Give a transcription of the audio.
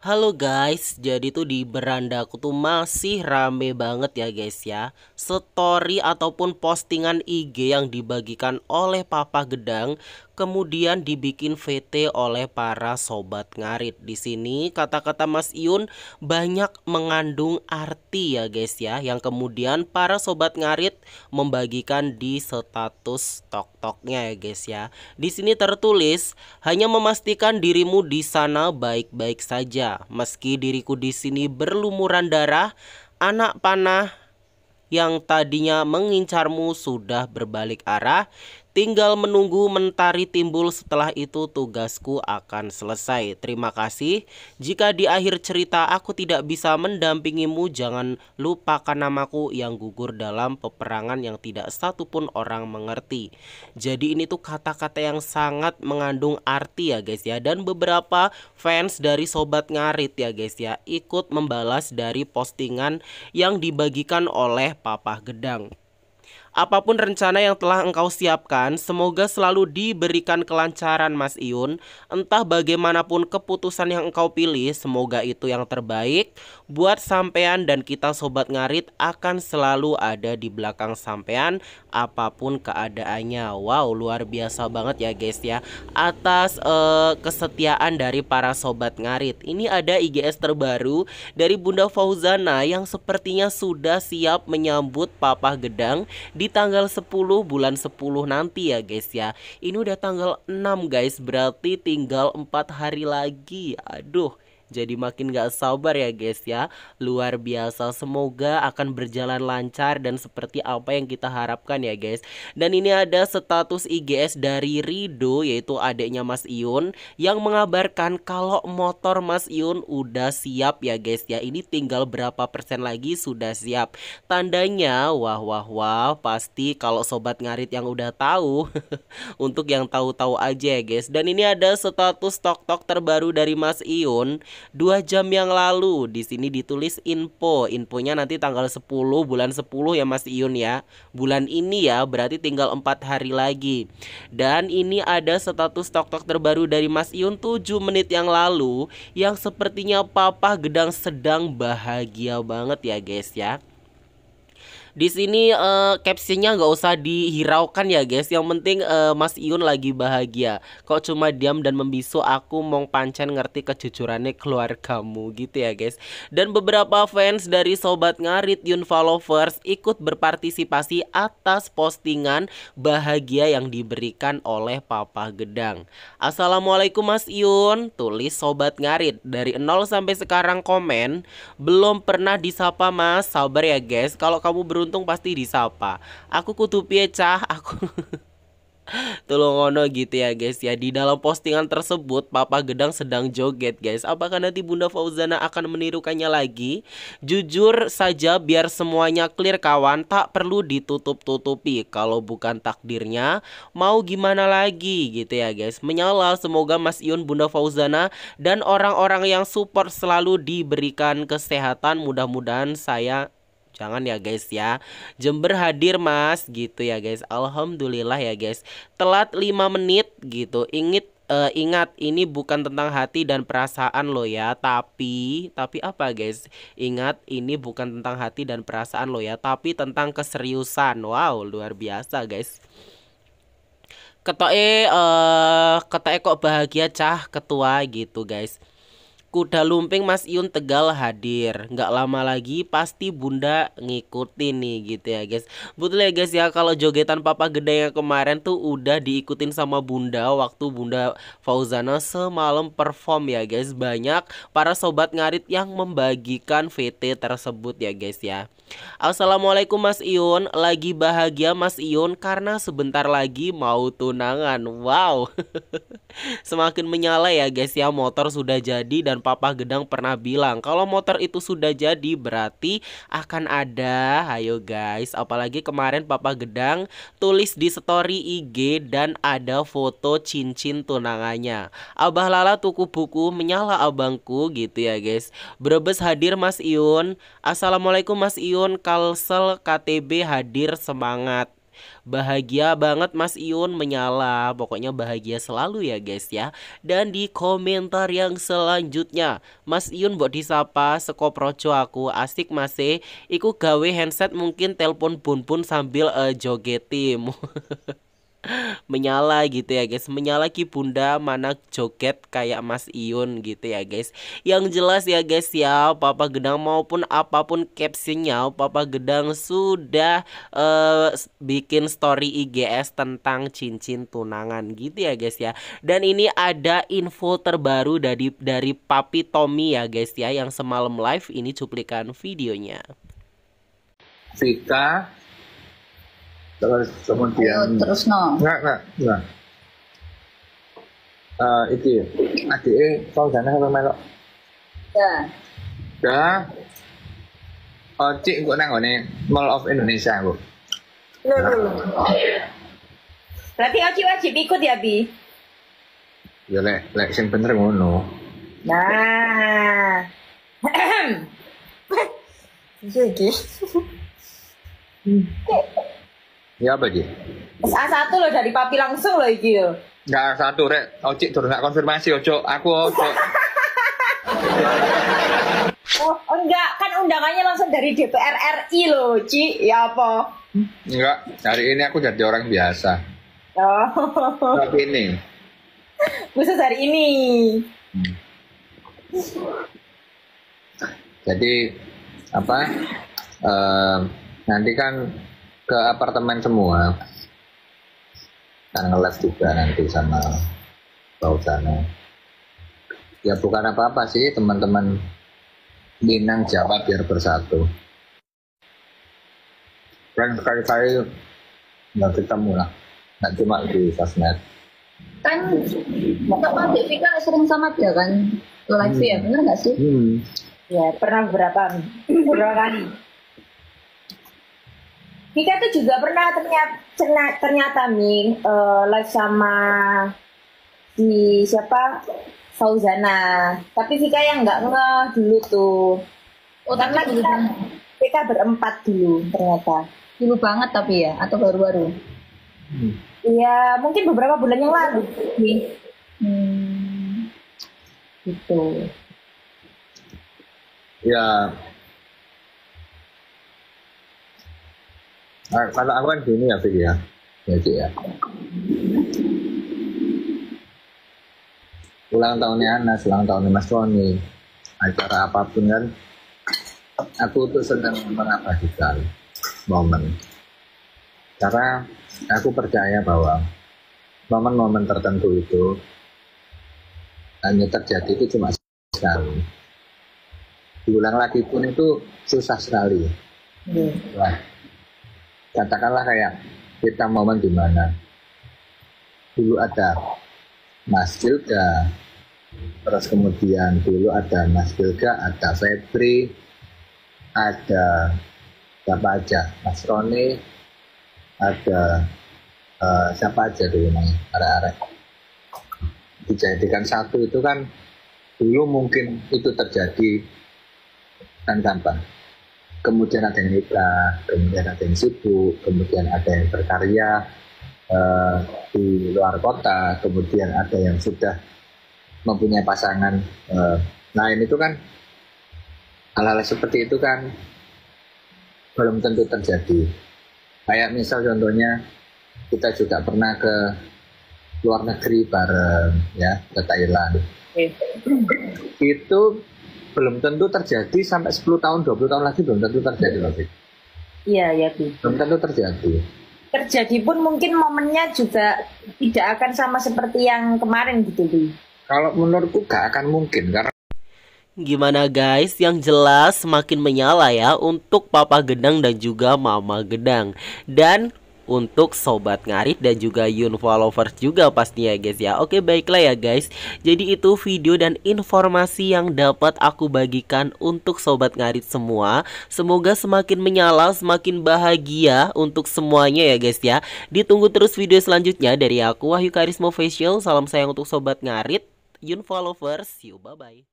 Halo guys, jadi tuh di beranda aku tuh masih rame banget ya guys ya Story ataupun postingan IG yang dibagikan oleh Papa Gedang kemudian dibikin VT oleh para sobat ngarit. Di sini kata-kata Mas Iun banyak mengandung arti ya guys ya yang kemudian para sobat ngarit membagikan di status tok-toknya ya guys ya. Di sini tertulis hanya memastikan dirimu di sana baik-baik saja meski diriku di sini berlumuran darah anak panah yang tadinya mengincarmu sudah berbalik arah Tinggal menunggu mentari timbul setelah itu tugasku akan selesai. Terima kasih. Jika di akhir cerita aku tidak bisa mendampingimu, jangan lupakan namaku yang gugur dalam peperangan yang tidak satupun orang mengerti. Jadi ini tuh kata-kata yang sangat mengandung arti ya guys ya. Dan beberapa fans dari Sobat Ngarit ya guys ya ikut membalas dari postingan yang dibagikan oleh Papa Gedang. Apapun rencana yang telah engkau siapkan, semoga selalu diberikan kelancaran Mas Iun. Entah bagaimanapun keputusan yang engkau pilih, semoga itu yang terbaik buat sampean dan kita sobat ngarit akan selalu ada di belakang sampean apapun keadaannya. Wow, luar biasa banget ya guys ya atas uh, kesetiaan dari para sobat ngarit. Ini ada IGS terbaru dari Bunda Fauzana yang sepertinya sudah siap menyambut Papa Gedang di tanggal 10 bulan 10 nanti ya guys ya. Ini udah tanggal 6 guys, berarti tinggal 4 hari lagi. Aduh, jadi makin gak sabar ya guys ya Luar biasa semoga akan berjalan lancar dan seperti apa yang kita harapkan ya guys Dan ini ada status IGS dari Rido yaitu adiknya Mas Iun Yang mengabarkan kalau motor Mas Iun udah siap ya guys ya Ini tinggal berapa persen lagi sudah siap Tandanya wah wah wah pasti kalau sobat ngarit yang udah tahu Untuk yang tahu-tahu aja ya guys Dan ini ada status stok-tok terbaru dari Mas Iun dua jam yang lalu di sini ditulis info infonya nanti tanggal 10 bulan 10 ya Mas Iyun ya bulan ini ya berarti tinggal empat hari lagi dan ini ada status tok-tok terbaru dari Mas Iyun 7 menit yang lalu yang sepertinya papa gedang sedang bahagia banget ya guys ya di sini uh, captionnya nggak usah dihiraukan ya guys. Yang penting uh, Mas Iun lagi bahagia. Kok cuma diam dan membisu aku mong pancen ngerti kejujurannya kamu gitu ya guys. Dan beberapa fans dari sobat ngarit Yun followers ikut berpartisipasi atas postingan bahagia yang diberikan oleh Papa Gedang. Assalamualaikum Mas Iun, tulis sobat ngarit dari nol sampai sekarang komen belum pernah disapa Mas. Sabar ya guys. Kalau kamu ber beruntung pasti disapa. Aku kutu cah, aku Tulungono gitu ya guys ya Di dalam postingan tersebut Papa Gedang sedang joget guys Apakah nanti Bunda Fauzana akan menirukannya lagi? Jujur saja biar semuanya clear kawan Tak perlu ditutup-tutupi Kalau bukan takdirnya Mau gimana lagi gitu ya guys Menyala semoga Mas Iun Bunda Fauzana Dan orang-orang yang support selalu diberikan kesehatan Mudah-mudahan saya Jangan ya guys ya. Jember hadir Mas gitu ya guys. Alhamdulillah ya guys. Telat 5 menit gitu. Ingat uh, ingat ini bukan tentang hati dan perasaan lo ya, tapi tapi apa guys? Ingat ini bukan tentang hati dan perasaan lo ya, tapi tentang keseriusan. Wow, luar biasa guys. Ketoke eh uh, ketoke kok bahagia cah ketua gitu guys. Kuda Lumping Mas Iun Tegal hadir. Nggak lama lagi pasti Bunda ngikutin nih gitu ya guys. Betul ya guys ya kalau jogetan Papa Gede yang kemarin tuh udah diikutin sama Bunda waktu Bunda Fauzana semalam perform ya guys. Banyak para sobat ngarit yang membagikan VT tersebut ya guys ya. Assalamualaikum Mas Iun, lagi bahagia Mas Iun karena sebentar lagi mau tunangan. Wow. Semakin menyala ya guys ya motor sudah jadi dan Papa Gedang pernah bilang kalau motor itu sudah jadi berarti akan ada. Ayo guys, apalagi kemarin Papa Gedang tulis di story IG dan ada foto cincin tunangannya. Abah Lala tuku buku menyala abangku gitu ya guys. Brebes hadir Mas Iun. Assalamualaikum Mas Iun, Kalsel KTB hadir semangat. Bahagia banget Mas Iun menyala. Pokoknya bahagia selalu ya guys ya. Dan di komentar yang selanjutnya, Mas Iun buat disapa projo aku asik masih e. ikut gawe handset mungkin telepon bun bun sambil uh, joget menyala gitu ya guys menyala ki bunda mana joget kayak Mas Iun gitu ya guys yang jelas ya guys ya Papa Gedang maupun apapun captionnya Papa Gedang sudah uh, bikin story IGS tentang cincin tunangan gitu ya guys ya dan ini ada info terbaru dari dari Papi Tommy ya guys ya yang semalam live ini cuplikan videonya Vika terus kemudian Ayo, oh, terus no nggak nggak nggak uh, itu ya. adik kau sana sampai melok ya ya oh, cik kok nang ngene Mall of Indonesia kok no, no, no. berarti Oci wajib ikut ya Bi ya le, le, sing bener ngono nah Jadi, Ya apa sih? Wis A1 loh dari papi langsung loh iki lo. Enggak A1 rek, ojek durung gak konfirmasi ojo aku ojo. Oh, oh, enggak, kan undangannya langsung dari DPR RI loh, Ci. Ya apa? Enggak, hari ini aku jadi orang biasa. Oh. Tapi ini. Khusus hari ini. Hmm. Jadi apa? Uh, nanti kan ke apartemen semua kan ngeles juga nanti sama Bautana ya bukan apa-apa sih teman-teman Minang Jawa biar bersatu dan sekali-kali nggak ketemu lah nggak cuma di sosmed kan sama Devika sering sama dia kan live ya, hmm. ya bener nggak sih hmm. ya pernah berapa berapa kali Mika tuh juga pernah ternyata ternyata, ternyata nih eh, uh, live sama di siapa Fauzana. Tapi Vika yang nggak nge dulu tuh. Oh, Karena kita, kita berempat dulu ternyata. Dulu banget tapi ya, atau baru-baru? Hmm. Iya, -baru? hmm. mungkin beberapa bulan yang lalu. Hmm. Gitu. Ya, Nah, kalau aku kan gini ya, Fik ya. Ya, Cik ya. Ulang tahunnya Anas, ulang tahunnya Mas Tony. Acara apapun kan, aku tuh sedang mengabadikan momen. Karena aku percaya bahwa momen-momen tertentu itu hanya terjadi itu cuma sekali. Diulang lagi pun itu susah sekali. Hmm katakanlah kayak kita momen di mana dulu ada Mas Gilga, terus kemudian dulu ada Mas Gilga, ada Febri, ada siapa aja, Mas Roni, ada uh, siapa aja dulu namanya, arek-arek. Dijadikan satu itu kan dulu mungkin itu terjadi kan gampang kemudian ada yang nikah, kemudian ada yang sibuk, kemudian ada yang berkarya eh, di luar kota, kemudian ada yang sudah mempunyai pasangan. Eh, nah ini tuh kan hal-hal seperti itu kan belum tentu terjadi. Kayak misal contohnya kita juga pernah ke luar negeri bareng ya ke Thailand. Itu belum tentu terjadi sampai 10 tahun 20 tahun lagi belum tentu terjadi lagi. Iya ya Bu. Belum tentu terjadi. Terjadi pun mungkin momennya juga tidak akan sama seperti yang kemarin gitu Bu. Kalau menurutku gak akan mungkin karena Gimana guys, yang jelas semakin menyala ya untuk Papa Gedang dan juga Mama Gedang Dan untuk sobat ngarit dan juga Yun followers juga pastinya guys ya Oke baiklah ya guys jadi itu video dan informasi yang dapat aku bagikan untuk sobat ngarit semua Semoga semakin menyala semakin bahagia untuk semuanya ya guys ya Ditunggu terus video selanjutnya dari aku Wahyu Karismo Facial Salam sayang untuk sobat ngarit Yun followers, see you bye bye